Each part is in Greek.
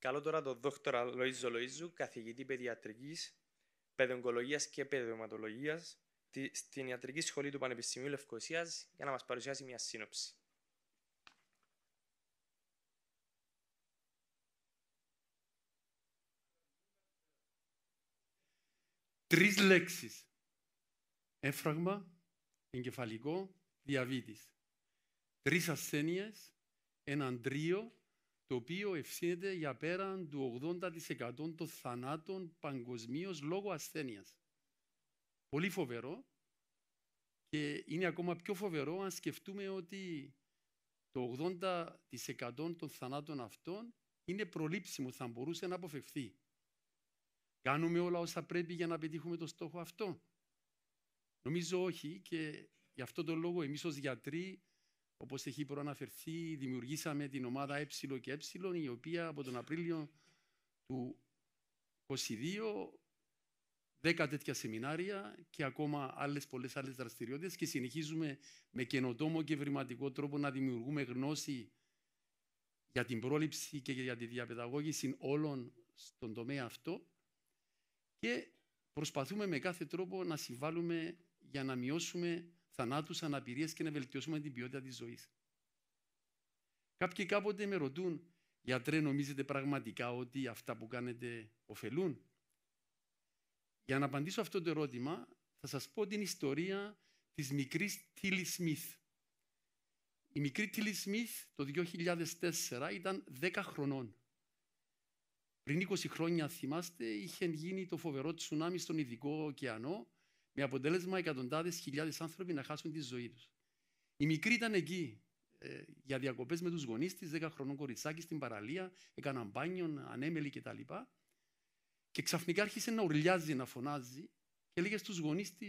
Καλώ τώρα τον δόκτωρα Λοίζο Λοίζου, καθηγητή παιδιατρικής, παιδογκολογίας και παιδοματολογίας στην Ιατρική Σχολή του Πανεπιστημίου Λευκοσίας για να μας παρουσιάσει μια σύνοψη. Τρεις λέξεις. Έφραγμα, εγκεφαλικό, διαβήτης. Τρεις ασθένειες, έναν τρίο το οποίο ευθύνεται για πέραν του 80% των θανάτων παγκοσμίως λόγω ασθένειας. Πολύ φοβερό και είναι ακόμα πιο φοβερό αν σκεφτούμε ότι το 80% των θανάτων αυτών είναι προλήψιμο, θα μπορούσε να αποφευθεί. Κάνουμε όλα όσα πρέπει για να πετύχουμε το στόχο αυτό. Νομίζω όχι και γι' αυτόν τον λόγο εμείς ως γιατροί Όπως έχει προαναφερθεί, δημιουργήσαμε την ομάδα Ε και Ε, η οποία από τον Απρίλιο του 2022 δέκα τέτοια σεμινάρια και ακόμα άλλες πολλές άλλες δραστηριότητες και συνεχίζουμε με καινοτόμο και ευρηματικό τρόπο να δημιουργούμε γνώση για την πρόληψη και για τη διαπαιδαγώγηση όλων στον τομέα αυτό και προσπαθούμε με κάθε τρόπο να συμβάλλουμε για να μειώσουμε θανάτους, αναπηρίες και να βελτιώσουμε την ποιότητα της ζωής. Κάποιοι κάποτε με ρωτούν, γιατρέ, νομίζετε πραγματικά ότι αυτά που κάνετε ωφελούν. Για να απαντήσω αυτό το ερώτημα, θα σας πω την ιστορία της μικρής Τίλι Σμιθ. Η μικρή Τίλι Σμιθ το 2004 ήταν 10 χρονών. Πριν 20 χρόνια, θυμάστε, είχε γίνει το φοβερό τσουνάμι στον Ειδικό Ωκεανό με αποτέλεσμα εκατοντάδες χιλιάδες άνθρωποι να χάσουν τη ζωή τους. Η μικρή ήταν εκεί ε, για διακοπές με τους γονείς της, 10 χρονών κοριτσάκι στην παραλία, έκαναν μπάνιον, ανέμελη κτλ. Και ξαφνικά άρχισε να ουρλιάζει, να φωνάζει και έλεγε στους γονείς της,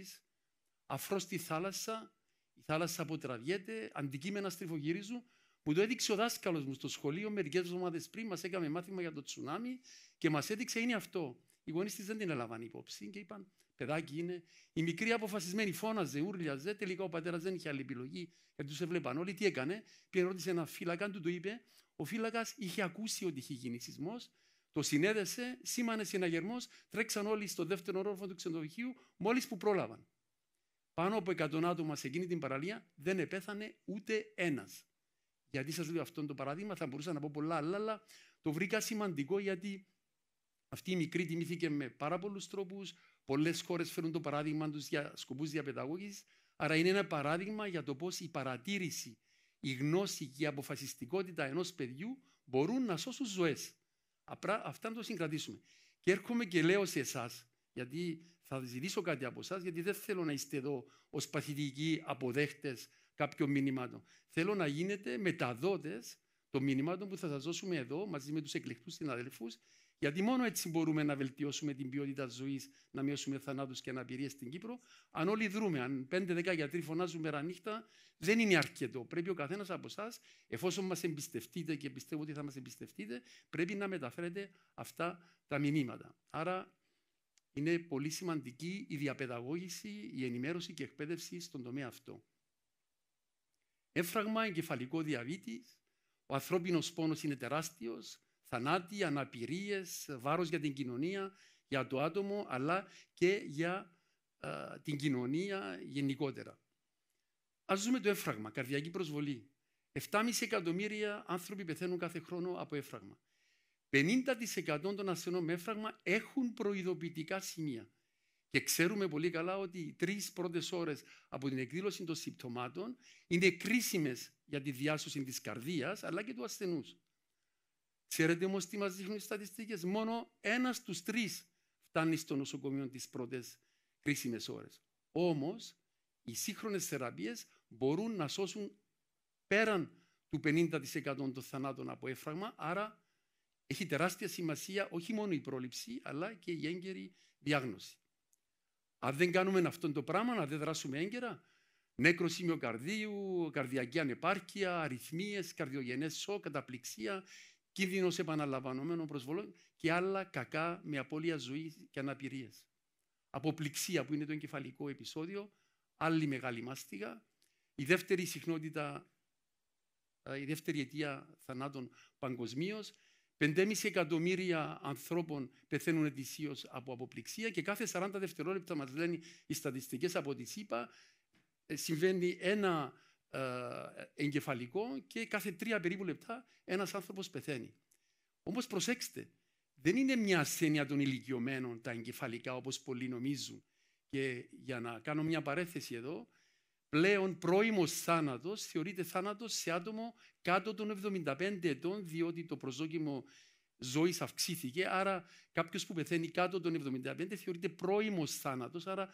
αφρό στη θάλασσα, η θάλασσα αποτραβιέται, αντικείμενα στριφογυρίζουν. Μου το έδειξε ο δάσκαλος μου στο σχολείο μερικές εβδομάδες πριν, μας έκαμε μάθημα για το τσουνάμι και μας έδειξε είναι αυτό. Οι γονείς της δεν την έλαβαν υπόψη και είπαν: παιδάκι είναι, η μικρή αποφασισμένη φώναζε, ούρλιαζε. Τελικά ο πατέρας δεν είχε άλλη επιλογή, γιατί τους έβλεπαν όλοι. Τι έκανε, πήγε ρώτησε ένα φύλακα, του το είπε. Ο φύλακας είχε ακούσει ότι είχε γίνει σεισμός, το συνέδεσε, σήμανε συναγερμός, τρέξαν όλοι στο δεύτερο όροφο του ξενοδοχείου, μόλις που πρόλαβαν. Πάνω από 100 άτομα σε εκείνη την παραλία δεν επέθανε ούτε ένας. Γιατί σας λέω αυτό το παράδειγμα, θα μπορούσα να πω πολλά άλλα, αλλά το βρήκα σημαντικό γιατί αυτή η μικρή τιμήθηκε με πάρα πολλούς τρόπους, Πολλές χώρες φέρουν το παράδειγμα τους για σκοπούς διαπαιδαγώγησης, άρα είναι ένα παράδειγμα για το πώς η παρατήρηση, η γνώση και η αποφασιστικότητα ενός παιδιού μπορούν να σώσουν ζωές. Αυτά να το συγκρατήσουμε. Και έρχομαι και λέω σε εσάς, γιατί θα ζητήσω κάτι από εσάς, γιατί δεν θέλω να είστε εδώ ως παθητικοί αποδέχτες κάποιων μηνυμάτων. Θέλω να γίνετε μεταδότες των μηνυμάτων που θα σας δώσουμε εδώ μαζί με τους εκλεκτούς συναδέλφους γιατί μόνο έτσι μπορούμε να βελτιώσουμε την ποιότητα ζωής, να μειώσουμε θανάτους και αναπηρίες στην Κύπρο. Αν όλοι δρούμε, αν 5-10 γιατροί φωνάζουν μέρα νύχτα, δεν είναι αρκετό. Πρέπει ο καθένας από εσάς, εφόσον μας εμπιστευτείτε και πιστεύω ότι θα μας εμπιστευτείτε, πρέπει να μεταφέρετε αυτά τα μηνύματα. Άρα είναι πολύ σημαντική η διαπαιδαγώγηση, η ενημέρωση και η εκπαίδευση στον τομέα αυτό. Έφραγμα εγκεφαλικό διαβήτης. Ο ανθρώπινος πόνος είναι τεράστιος θανάτια, αναπηρίες, βάρος για την κοινωνία, για το άτομο, αλλά και για την κοινωνία γενικότερα. Ας δούμε το έφραγμα, καρδιακή προσβολή. 7,5 εκατομμύρια άνθρωποι πεθαίνουν κάθε χρόνο από έφραγμα. 50% των ασθενών με έφραγμα έχουν προειδοποιητικά σημεία. Και ξέρουμε πολύ καλά ότι οι τρεις πρώτες ώρες από την εκδήλωση των συμπτωμάτων είναι κρίσιμες για τη διάσωση της καρδίας αλλά και του ασθενούς. Ξέρετε όμως τι μας δείχνουν οι στατιστικές. Μόνο ένας στους τρεις φτάνει στο νοσοκομείο τις πρώτες κρίσιμες ώρες. Όμως, οι σύγχρονες θεραπείες μπορούν να σώσουν πέραν του 50% των θανάτων από έφραγμα. Άρα, έχει τεράστια σημασία όχι μόνο η πρόληψη, αλλά και η έγκαιρη διάγνωση. Αν δεν κάνουμε αυτό το πράγμα, να δεν δράσουμε έγκαιρα, σημείο καρδίου, καρδιακή ανεπάρκεια, αριθμίες, καρδιογενές σοκ, καταπληξία, κίνδυνος επαναλαμβανομένων προσβολών και άλλα κακά με απώλεια ζωής και αναπηρίες. Αποπληξία που είναι το εγκεφαλικό επεισόδιο, άλλη μεγάλη μάστιγα. Η δεύτερη συχνότητα, ε, η δεύτερη αιτία θανάτων παγκοσμίως. 5,5 εκατομμύρια ανθρώπων πεθαίνουν ετησίως από αποπληξία και κάθε 40 δευτερόλεπτα, μας λένε οι στατιστικές από τη ΣΥΠΑ, ε, συμβαίνει ένα ε, εγκεφαλικό και κάθε τρία περίπου λεπτά ένας άνθρωπος πεθαίνει. Όμως προσέξτε, δεν είναι μια ασθένεια των ηλικιωμένων τα εγκεφαλικά όπως πολλοί νομίζουν. Και για να κάνω μια παρέθεση εδώ, πλέον πρώιμος θάνατος θεωρείται θάνατος σε άτομο κάτω των 75 ετών διότι το προσδόκιμο ζωής αυξήθηκε, άρα κάποιος που πεθαίνει κάτω των 75 θεωρείται πρώιμος θάνατος, άρα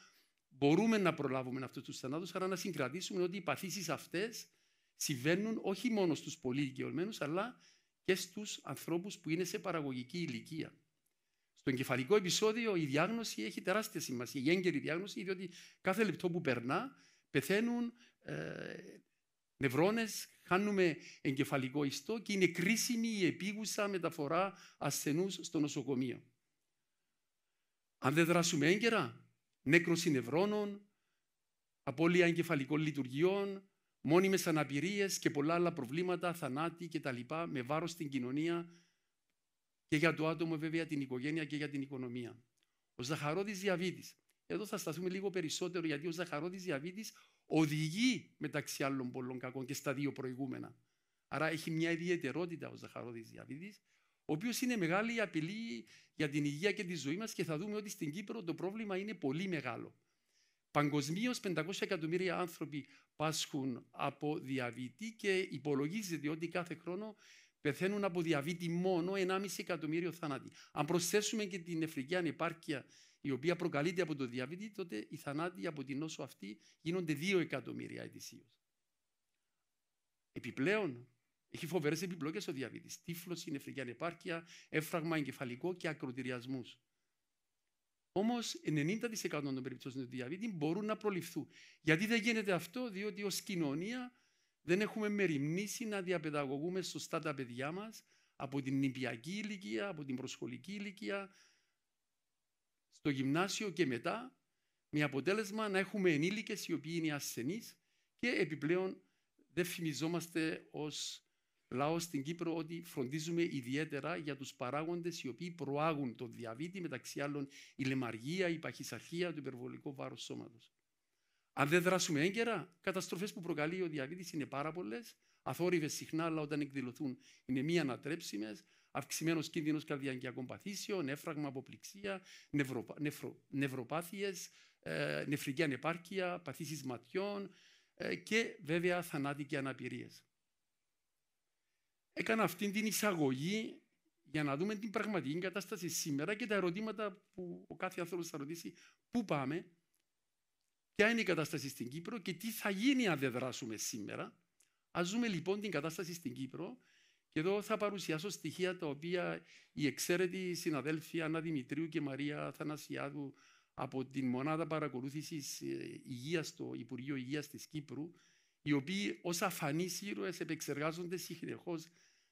μπορούμε να προλάβουμε αυτούς τους θανάτους, αλλά να συγκρατήσουμε ότι οι παθήσεις αυτές συμβαίνουν όχι μόνο στους πολύ ηλικιωμένους, αλλά και στους ανθρώπους που είναι σε παραγωγική ηλικία. Στο εγκεφαλικό επεισόδιο η διάγνωση έχει τεράστια σημασία, η έγκαιρη διάγνωση, διότι κάθε λεπτό που περνά πεθαίνουν ε, νευρώνες, χάνουμε εγκεφαλικό ιστό και είναι κρίσιμη η επίγουσα μεταφορά ασθενούς στο νοσοκομείο. Αν δεν δράσουμε έγκαιρα, νέκρωση νευρώνων, απώλεια εγκεφαλικών λειτουργιών, μόνιμες αναπηρίες και πολλά άλλα προβλήματα, θανάτη κτλ. με βάρος στην κοινωνία και για το άτομο βέβαια την οικογένεια και για την οικονομία. Ο ζαχαρόδης διαβήτης. Εδώ θα σταθούμε λίγο περισσότερο γιατί ο ζαχαρόδης διαβήτης οδηγεί μεταξύ άλλων πολλών κακών και στα δύο προηγούμενα. Άρα έχει μια ιδιαιτερότητα ο ζαχαρόδης διαβήτης ο οποίος είναι μεγάλη απειλή για την υγεία και τη ζωή μας και θα δούμε ότι στην Κύπρο το πρόβλημα είναι πολύ μεγάλο. Παγκοσμίως 500 εκατομμύρια άνθρωποι πάσχουν από διαβήτη και υπολογίζεται ότι κάθε χρόνο πεθαίνουν από διαβήτη μόνο 1,5 εκατομμύριο θάνατοι. Αν προσθέσουμε και την νεφρική ανεπάρκεια η οποία προκαλείται από το διαβήτη, τότε οι θανάτοι από την νόσο αυτή γίνονται 2 εκατομμύρια ετησίως. Επιπλέον, έχει φοβερές επιπλοκές ο διαβήτης. Τύφλωση, νεφρική ανεπάρκεια, έφραγμα εγκεφαλικό και ακροτηριασμούς. Όμως 90% των περιπτώσεων του διαβήτη μπορούν να προληφθούν. Γιατί δεν γίνεται αυτό, διότι ως κοινωνία δεν έχουμε μεριμνήσει να διαπαιδαγωγούμε σωστά τα παιδιά μας από την νηπιακή ηλικία, από την προσχολική ηλικία, στο γυμνάσιο και μετά, με αποτέλεσμα να έχουμε ενήλικες οι οποίοι είναι ασθενείς και επιπλέον δεν φημιζόμαστε ως λαό στην Κύπρο ότι φροντίζουμε ιδιαίτερα για τους παράγοντες οι οποίοι προάγουν τον διαβήτη, μεταξύ άλλων η λεμαργία, η παχυσαρχία, το υπερβολικό βάρος σώματος. Αν δεν δράσουμε έγκαιρα, καταστροφές που προκαλεί ο διαβήτης είναι πάρα πολλές, αθόρυβες συχνά, αλλά όταν εκδηλωθούν είναι μη ανατρέψιμες, αυξημένος κίνδυνος καρδιαγκιακών παθήσεων, έφραγμα, αποπληξία, νευρο, νευροπάθειες, ε, νεφρική ανεπάρκεια, παθήσεις ματιών ε, και βέβαια θανάτη αναπηρίες. Έκανα αυτή την εισαγωγή για να δούμε την πραγματική κατάσταση σήμερα και τα ερωτήματα που ο κάθε άνθρωπος θα ρωτήσει πού πάμε, ποια είναι η κατάσταση στην Κύπρο και τι θα γίνει αν δεν δράσουμε σήμερα. Ας δούμε λοιπόν την κατάσταση στην Κύπρο και εδώ θα παρουσιάσω στοιχεία τα οποία οι εξαίρετοι συναδέλφοι Άννα Δημητρίου και Μαρία Θανασιάδου από την Μονάδα παρακολούθησης ε, υγείας στο Υπουργείο Υγείας της Κύπρου οι οποίοι ως αφανείς ήρωες επεξεργάζονται συνεχώς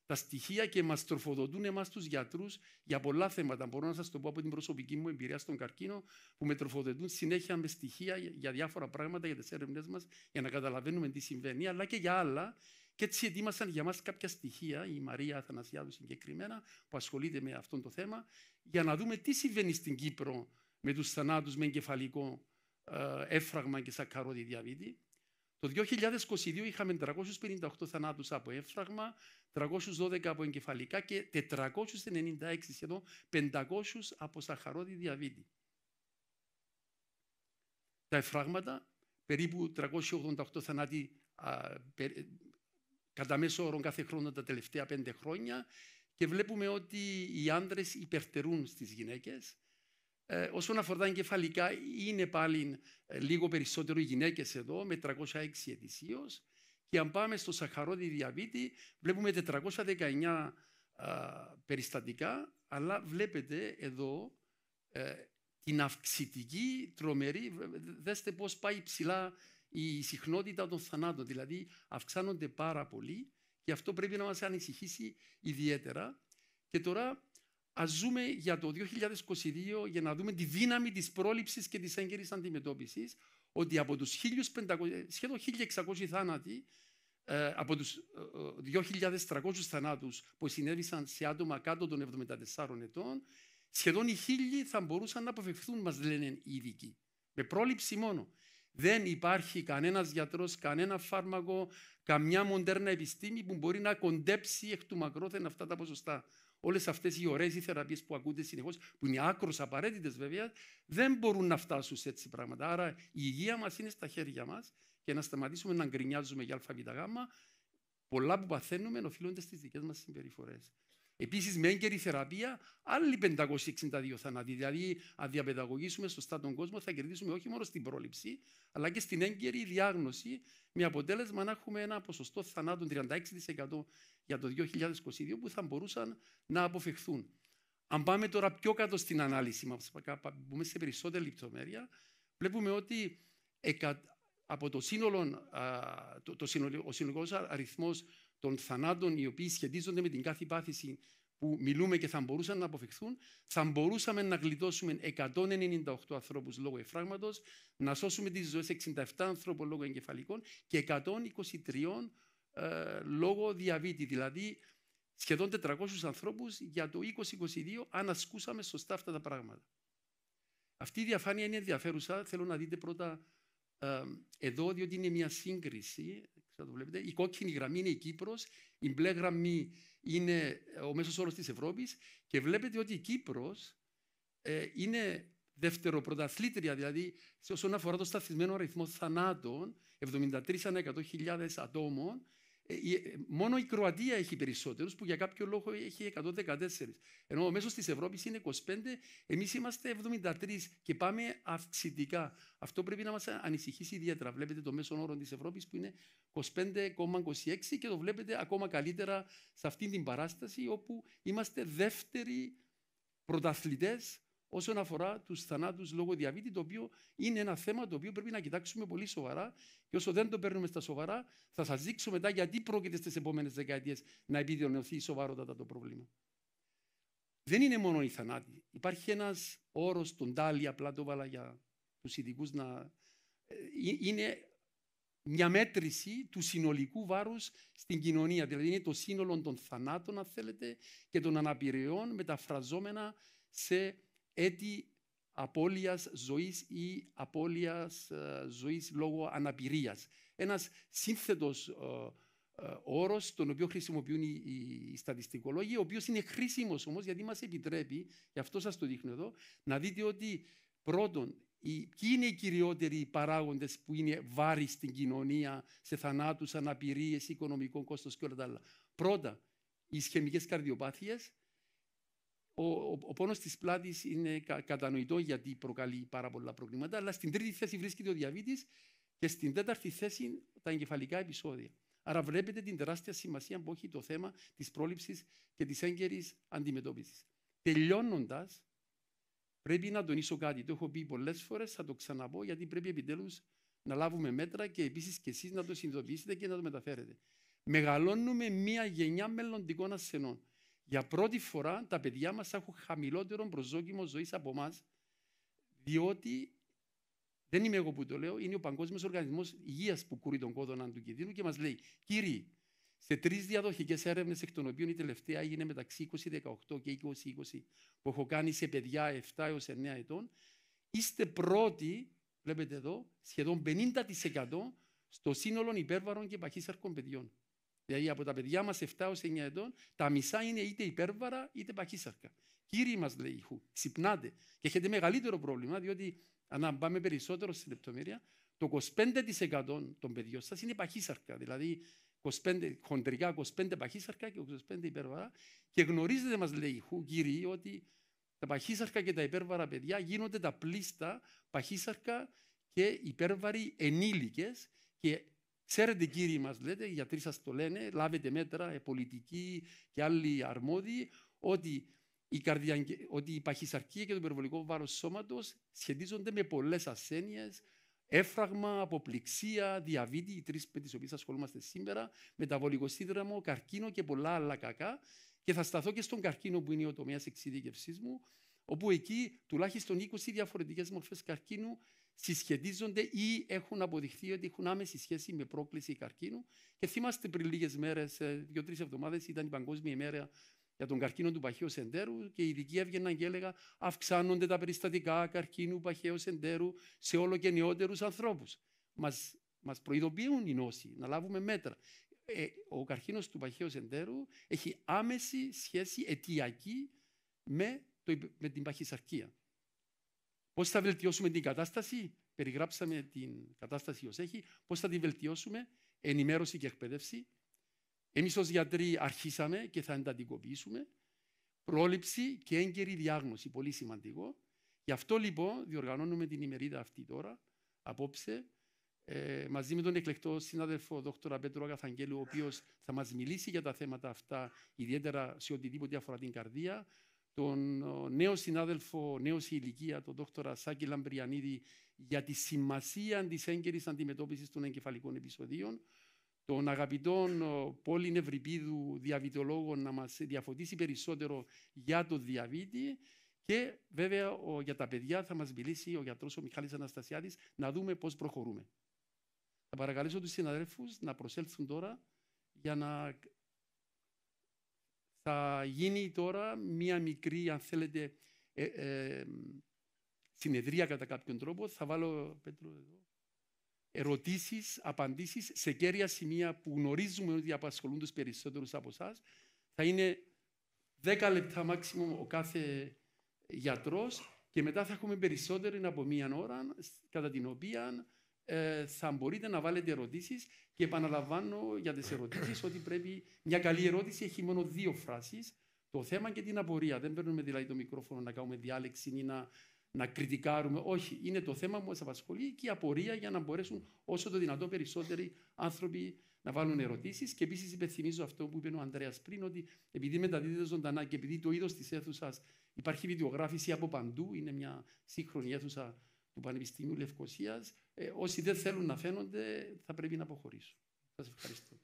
τα στοιχεία και μας τροφοδοτούν εμάς τους γιατρούς για πολλά θέματα. Μπορώ να σας το πω από την προσωπική μου εμπειρία στον καρκίνο που με τροφοδοτούν συνέχεια με στοιχεία για διάφορα πράγματα, για τις έρευνε μας, για να καταλαβαίνουμε τι συμβαίνει, αλλά και για άλλα. Και έτσι ετοίμασαν για μας κάποια στοιχεία, η Μαρία Αθανασιάδου συγκεκριμένα, που ασχολείται με αυτό το θέμα, για να δούμε τι συμβαίνει στην Κύπρο με τους θανάτους με εγκεφαλικό ε, έφραγμα και σακαρότη διαβήτη. Το 2022 είχαμε 358 θανάτους από εφράγμα, 312 από εγκεφαλικά και 496 σχεδόν 500 από σαχαρόδι διαβήτη. Τα εφράγματα, περίπου 388 θανάτοι κατά μέσο όρο κάθε χρόνο τα τελευταία πέντε χρόνια και βλέπουμε ότι οι άντρες υπερτερούν στις γυναίκες ε, όσον αφορά τα εγκεφαλικά, είναι πάλι ε, λίγο περισσότερο οι γυναίκες εδώ, με 306 ετησίως. Και αν πάμε στο σαχαρόδι διαβήτη, βλέπουμε 419 περιστατικά, αλλά βλέπετε εδώ ε, την αυξητική τρομερή, δέστε πώς πάει ψηλά η συχνότητα των θανάτων, δηλαδή αυξάνονται πάρα πολύ και αυτό πρέπει να μας ανησυχήσει ιδιαίτερα. Και τώρα Ας ζούμε για το 2022 για να δούμε τη δύναμη της πρόληψης και της έγκαιρης αντιμετώπισης ότι από τους σχεδόν 1.600 θάνατοι, ε, από τους 2.300 θανάτους που συνέβησαν σε άτομα κάτω των 74 ετών, σχεδόν οι 1.000 θα μπορούσαν να αποφευχθούν, μας λένε οι ειδικοί. Με πρόληψη μόνο. Δεν υπάρχει κανένας γιατρός, κανένα φάρμακο, καμιά μοντέρνα επιστήμη που μπορεί να κοντέψει εκ του μακρόθεν αυτά τα ποσοστά όλες αυτές οι ωραίες θεραπείες που ακούνται συνεχώς, που είναι άκρο απαραίτητες βέβαια, δεν μπορούν να φτάσουν σε έτσι πράγματα. Άρα η υγεία μας είναι στα χέρια μας και να σταματήσουμε να γκρινιάζουμε για ΑΒΓ. Πολλά που παθαίνουμε οφείλονται στις δικές μας συμπεριφορές. Επίσης, με έγκαιρη θεραπεία, άλλοι 562 θάνατοι. Δηλαδή, αν διαπαιδαγωγήσουμε σωστά τον κόσμο, θα κερδίσουμε όχι μόνο στην πρόληψη, αλλά και στην έγκαιρη διάγνωση, με αποτέλεσμα να έχουμε ένα ποσοστό θανάτων 36% για το 2022 που θα μπορούσαν να αποφευχθούν. Αν πάμε τώρα πιο κάτω στην ανάλυση μας, μπούμε σε περισσότερη λεπτομέρεια, βλέπουμε ότι από το το, το ο συνολικός αριθμός των θανάτων οι οποίοι σχετίζονται με την κάθε πάθηση που μιλούμε και θα μπορούσαν να αποφευχθούν, θα μπορούσαμε να γλιτώσουμε 198 ανθρώπους λόγω εφράγματος, να σώσουμε τις ζωές 67 ανθρώπων λόγω εγκεφαλικών και 123 ε, λόγω διαβήτη. Δηλαδή, σχεδόν 400 ανθρώπους για το 2022, αν ασκούσαμε σωστά αυτά τα πράγματα. Αυτή η διαφάνεια είναι ενδιαφέρουσα. Θέλω να δείτε πρώτα ε, εδώ, διότι είναι μια σύγκριση το βλέπετε. Η κόκκινη γραμμή είναι η Κύπρος, η μπλε γραμμή είναι ε, ο μέσος όρος της Ευρώπης και βλέπετε ότι η Κύπρος ε, είναι δεύτερο δηλαδή όσον αφορά το σταθισμένο αριθμό θανάτων, 73 ανά 100.000 ατόμων, ε, ε, μόνο η Κροατία έχει περισσότερους που για κάποιο λόγο έχει 114. Ενώ ο μέσος της Ευρώπης είναι 25, εμείς είμαστε 73 και πάμε αυξητικά. Αυτό πρέπει να μας ανησυχήσει ιδιαίτερα. Βλέπετε το μέσο όρο της Ευρώπης που είναι 25,26 και το βλέπετε ακόμα καλύτερα σε αυτή την παράσταση όπου είμαστε δεύτεροι πρωταθλητές όσον αφορά τους θανάτους λόγω διαβήτη, το οποίο είναι ένα θέμα το οποίο πρέπει να κοιτάξουμε πολύ σοβαρά. Και όσο δεν το παίρνουμε στα σοβαρά, θα σας δείξω μετά γιατί πρόκειται στις επόμενες δεκαετίες να επιδεινωθεί σοβαρότατα το πρόβλημα. Δεν είναι μόνο η θανάτοι. Υπάρχει ένας όρος, τον Τάλι, απλά το βάλα για τους ειδικούς να. Ε, ε, είναι μια μέτρηση του συνολικού βάρους στην κοινωνία. Δηλαδή είναι το σύνολο των θανάτων, αν θέλετε, και των αναπηρεών μεταφραζόμενα σε έτη απώλειας ζωής ή απώλειας ε, ζωής λόγω αναπηρίας. Ένας σύνθετος ε, ε, όρος, τον οποίο χρησιμοποιούν οι, στατιστικολόγοι, ο οποίος είναι χρήσιμος όμως γιατί μας επιτρέπει, γι' αυτό σας το δείχνω εδώ, να δείτε ότι πρώτον, ποιοι είναι οι κυριότεροι παράγοντες που είναι βάρη στην κοινωνία, σε θανάτους, αναπηρίες, οικονομικό κόστος και όλα τα άλλα. Πρώτα, οι ισχυμικές καρδιοπάθειες, ο, ο, ο πόνος της πλάτης είναι κατανοητό γιατί προκαλεί πάρα πολλά προβλήματα, αλλά στην τρίτη θέση βρίσκεται ο διαβήτης και στην τέταρτη θέση τα εγκεφαλικά επεισόδια. Άρα βλέπετε την τεράστια σημασία που έχει το θέμα της πρόληψης και της έγκαιρης αντιμετώπισης. Τελειώνοντας, πρέπει να τονίσω κάτι. Το έχω πει πολλές φορές, θα το ξαναπώ, γιατί πρέπει επιτέλους να λάβουμε μέτρα και επίσης και εσείς να το συνειδητοποιήσετε και να το μεταφέρετε. Μεγαλώνουμε μία γενιά μελλοντικών ασθενών. Για πρώτη φορά τα παιδιά μας έχουν χαμηλότερο προσδόκιμο ζωής από εμάς, διότι δεν είμαι εγώ που το λέω, είναι ο Παγκόσμιος Οργανισμός Υγείας που κούρει τον κόδωνα του κινδύνου και μας λέει, κύριοι, σε τρεις διαδοχικές έρευνες, εκ των οποίων η τελευταία έγινε μεταξύ 2018 και 2020, που έχω κάνει σε παιδιά 7 έω 9 ετών, είστε πρώτοι, βλέπετε εδώ, σχεδόν 50% στο σύνολο υπέρβαρων και παχύσαρκων παιδιών. Δηλαδή από τα παιδιά μας 7 έω 9 ετών, τα μισά είναι είτε υπέρβαρα είτε παχύσαρκα. Κύριοι μας λέει, χου, ξυπνάτε. Και έχετε μεγαλύτερο πρόβλημα, διότι αν πάμε περισσότερο σε λεπτομέρεια, το 25% των παιδιών σας είναι παχύσαρκα. Δηλαδή 25, χοντρικά 25 παχύσαρκα και 25 υπέρβαρα. Και γνωρίζετε μας λέει, χου, κύριοι, ότι τα παχύσαρκα και τα υπέρβαρα παιδιά γίνονται τα πλήστα παχύσαρκα και υπέρβαροι ενήλικες. και Ξέρετε κύριοι μας λέτε, οι γιατροί σας το λένε, λάβετε μέτρα, ε, πολιτικοί και άλλοι αρμόδιοι, ότι η, καρδια... ότι η παχυσαρκία και το υπερβολικό βάρος σώματος σχετίζονται με πολλές ασθένειες, έφραγμα, αποπληξία, διαβήτη, οι τρεις με τις οποίες ασχολούμαστε σήμερα, μεταβολικό σύνδραμο, καρκίνο και πολλά άλλα κακά. Και θα σταθώ και στον καρκίνο που είναι ο τομέας εξειδικευσή μου, όπου εκεί τουλάχιστον 20 διαφορετικές μορφές καρκίνου συσχετίζονται ή έχουν αποδειχθεί ότι έχουν άμεση σχέση με πρόκληση καρκίνου. Και θυμάστε πριν λίγες μέρες, δύο-τρει εβδομάδες, ήταν η Παγκόσμια ημέρα για τον καρκίνο του παχαίου σεντέρου και οι ειδικοί έβγαιναν και έλεγαν αυξάνονται τα περιστατικά καρκίνου παχαίου σεντέρου σε όλο και νεότερους ανθρώπους. Μας μας προειδοποιούν οι νόσοι να λάβουμε μέτρα. Ε, ο καρκίνος του παχαίου σεντέρου έχει άμεση σχέση αιτιακή με, το, με την παχυσαρκία. Πώς θα βελτιώσουμε την κατάσταση, περιγράψαμε την κατάσταση ως έχει, πώς θα την βελτιώσουμε, ενημέρωση και εκπαίδευση. Εμείς ως γιατροί αρχίσαμε και θα εντατικοποιήσουμε. Πρόληψη και έγκαιρη διάγνωση, πολύ σημαντικό. Γι' αυτό λοιπόν διοργανώνουμε την ημερίδα αυτή τώρα, απόψε, ε, μαζί με τον εκλεκτό συνάδελφο Δ. Πέτρο Αγαθαγγέλου, ο οποίος θα μας μιλήσει για τα θέματα αυτά, ιδιαίτερα σε οτιδήποτε αφορά την καρδία, τον νέο συνάδελφο, νέος σε ηλικία, τον δόκτωρα Σάκη Λαμπριανίδη, για τη σημασία της έγκαιρης αντιμετώπισης των εγκεφαλικών επεισοδίων, τον αγαπητό Πόλη Νευρυπίδου διαβητολόγο να μας διαφωτίσει περισσότερο για το διαβήτη. Και βέβαια για τα παιδιά θα μας μιλήσει ο γιατρός ο Μιχάλης Αναστασιάδης να δούμε πώς προχωρούμε. Θα παρακαλέσω τους συναδέλφους να προσέλθουν τώρα για να θα γίνει τώρα μία μικρή, αν θέλετε, ε, ε, συνεδρία κατά κάποιον τρόπο. Θα βάλω, Πέτρο, εδώ, ερωτήσεις, απαντήσεις σε κέρια σημεία που γνωρίζουμε ότι απασχολούν τους περισσότερους από εσάς. Θα είναι 10 λεπτά μάξιμο ο κάθε γιατρός και μετά θα έχουμε περισσότερη από μία ώρα κατά την οποία ε, θα μπορείτε να βάλετε ερωτήσεις και επαναλαμβάνω για τις ερωτήσεις ότι πρέπει. Μια καλή ερώτηση έχει μόνο δύο φράσεις, Το θέμα και την απορία. Δεν παίρνουμε δηλαδή το μικρόφωνο να κάνουμε διάλεξη ή να, να κριτικάρουμε. Όχι, είναι το θέμα που μας απασχολεί και η απορία για να μπορέσουν όσο το δυνατόν περισσότεροι άνθρωποι να βάλουν ερωτήσεις. Και επίσης υπενθυμίζω αυτό που είπε ο Ανδρέας πριν, ότι επειδή μεταδίδεται ζωντανά και επειδή το είδος της αίθουσας υπάρχει βιντεογράφηση από παντού, είναι μια σύγχρονη αίθουσα του Πανεπιστημίου Λευκοσίας. Ε, όσοι δεν θέλουν να φαίνονται θα πρέπει να αποχωρήσουν. Σας ευχαριστώ.